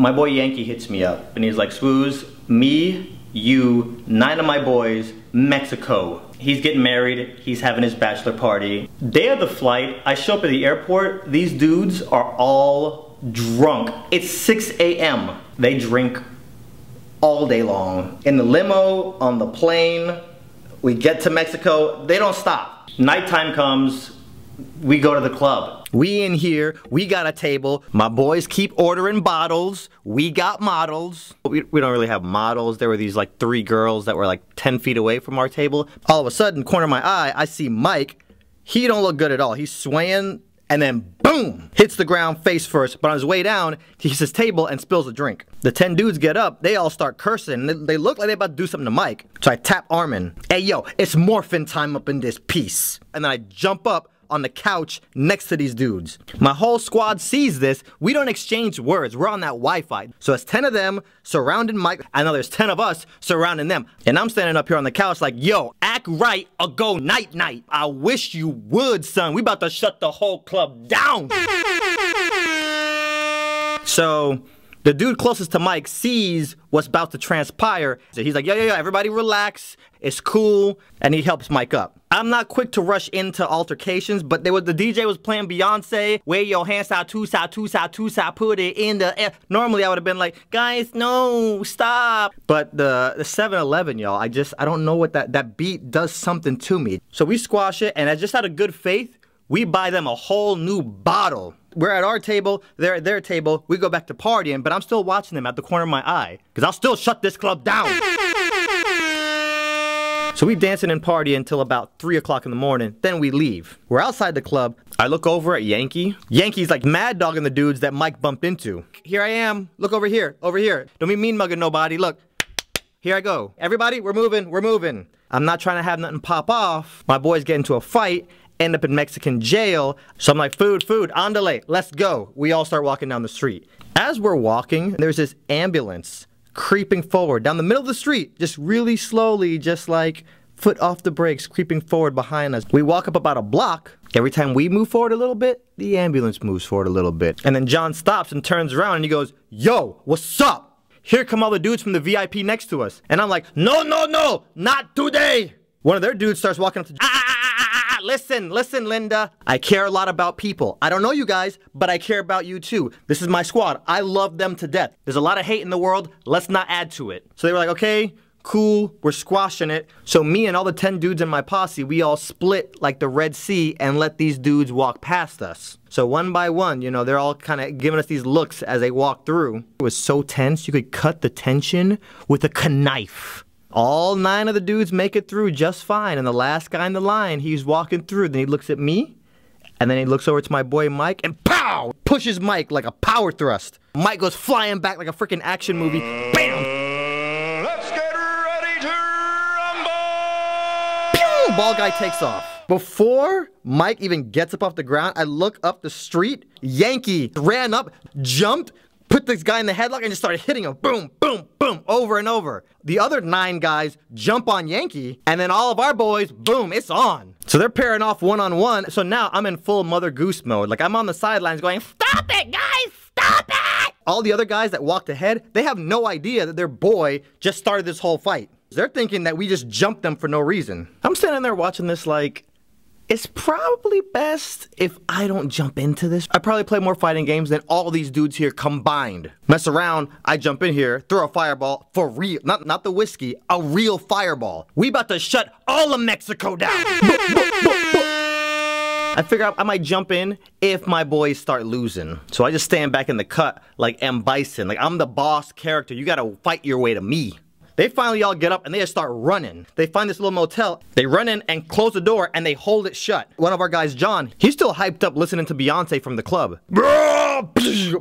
my boy Yankee hits me up and he's like, Swooz, me, you, nine of my boys, Mexico. He's getting married, he's having his bachelor party. Day of the flight, I show up at the airport, these dudes are all drunk. It's 6 a.m. They drink all day long. In the limo, on the plane, we get to Mexico, they don't stop. Nighttime comes, we go to the club. We in here, we got a table. My boys keep ordering bottles. We got models. We, we, don't really have models. There were these like three girls that were like 10 feet away from our table. All of a sudden, corner of my eye, I see Mike. He don't look good at all. He's swaying and then boom, hits the ground face first. But on his way down, he hits his table and spills a drink. The 10 dudes get up, they all start cursing. They, they look like they about to do something to Mike. So I tap Armin. Hey yo, it's morphin time up in this piece. And then I jump up, on the couch next to these dudes. My whole squad sees this. We don't exchange words. We're on that Wi-Fi. So it's 10 of them surrounding Mike. I know there's 10 of us surrounding them. And I'm standing up here on the couch like, yo, act right or go night night. I wish you would, son. We about to shut the whole club down. So the dude closest to Mike sees what's about to transpire. So he's like, yo, yo, yo, everybody relax. It's cool. And he helps Mike up. I'm not quick to rush into altercations, but there was the DJ was playing Beyonce, where your hands out two side, two side, two side, put it in the air. Normally I would have been like, guys, no, stop. But the, the 7-Eleven, y'all, I just I don't know what that that beat does something to me. So we squash it, and I just out of good faith, we buy them a whole new bottle we're at our table, they're at their table, we go back to partying, but I'm still watching them at the corner of my eye, because I'll still shut this club down. So we dancing and partying until about 3 o'clock in the morning, then we leave. We're outside the club, I look over at Yankee. Yankee's like mad dogging the dudes that Mike bumped into. Here I am, look over here, over here. Don't be mean mugging nobody, look. Here I go. Everybody, we're moving, we're moving. I'm not trying to have nothing pop off. My boys get into a fight, end up in Mexican jail. So I'm like, food, food, andale, let's go. We all start walking down the street. As we're walking, there's this ambulance creeping forward down the middle of the street, just really slowly, just like foot off the brakes, creeping forward behind us. We walk up about a block. Every time we move forward a little bit, the ambulance moves forward a little bit. And then John stops and turns around and he goes, Yo, what's up? Here come all the dudes from the VIP next to us. And I'm like, No, no, no, not today. One of their dudes starts walking up to, not. Listen, listen, Linda. I care a lot about people. I don't know you guys, but I care about you too. This is my squad. I love them to death. There's a lot of hate in the world. Let's not add to it. So they were like, okay, cool, we're squashing it. So me and all the 10 dudes in my posse, we all split like the Red Sea and let these dudes walk past us. So one by one, you know, they're all kind of giving us these looks as they walk through. It was so tense, you could cut the tension with a knife. All nine of the dudes make it through just fine, and the last guy in the line, he's walking through. Then he looks at me, and then he looks over to my boy Mike, and pow! Pushes Mike like a power thrust. Mike goes flying back like a freaking action movie. Bam! Let's get ready to rumble! Pew! Ball guy takes off. Before Mike even gets up off the ground, I look up the street. Yankee ran up, jumped, put this guy in the headlock and just started hitting him. Boom, boom, boom, over and over. The other nine guys jump on Yankee, and then all of our boys, boom, it's on. So they're pairing off one on one. So now I'm in full Mother Goose mode. Like I'm on the sidelines going, Stop it, guys! Stop it! All the other guys that walked ahead, they have no idea that their boy just started this whole fight. They're thinking that we just jumped them for no reason. I'm standing there watching this like, it's probably best if I don't jump into this. I probably play more fighting games than all these dudes here combined. Mess around, I jump in here, throw a fireball for real. Not, not the whiskey, a real fireball. We about to shut all of Mexico down. I figure out I might jump in if my boys start losing. So I just stand back in the cut like M. Bison. Like I'm the boss character. You gotta fight your way to me. They finally all get up and they just start running. They find this little motel. They run in and close the door and they hold it shut. One of our guys, John, he's still hyped up listening to Beyonce from the club.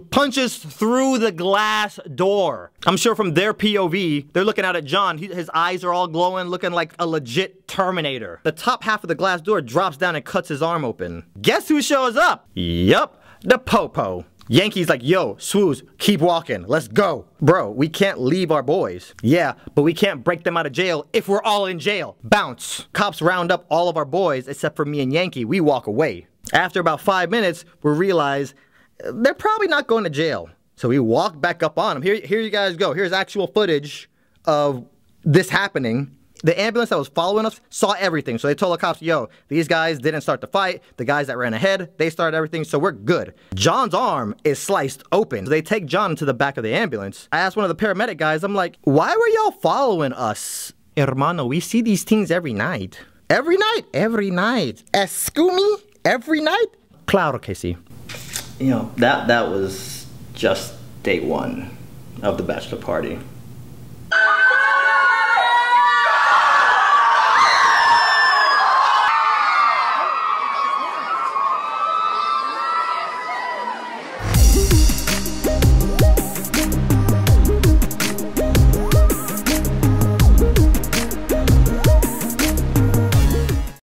Punches through the glass door. I'm sure from their POV, they're looking out at John. He, his eyes are all glowing, looking like a legit Terminator. The top half of the glass door drops down and cuts his arm open. Guess who shows up? Yup, the Popo. Yankees like, yo, swooze, keep walking, let's go. Bro, we can't leave our boys. Yeah, but we can't break them out of jail if we're all in jail. Bounce. Cops round up all of our boys except for me and Yankee. We walk away. After about five minutes, we realize uh, they're probably not going to jail. So we walk back up on them. Here, here you guys go. Here's actual footage of this happening the ambulance that was following us saw everything. So they told the cops, yo, these guys didn't start the fight. The guys that ran ahead, they started everything. So we're good. John's arm is sliced open. So they take John to the back of the ambulance. I asked one of the paramedic guys, I'm like, why were y'all following us? Hermano, we see these things every night. Every night? Every night. Escumi? Every night? Claro Casey. You know, that, that was just day one of the bachelor party.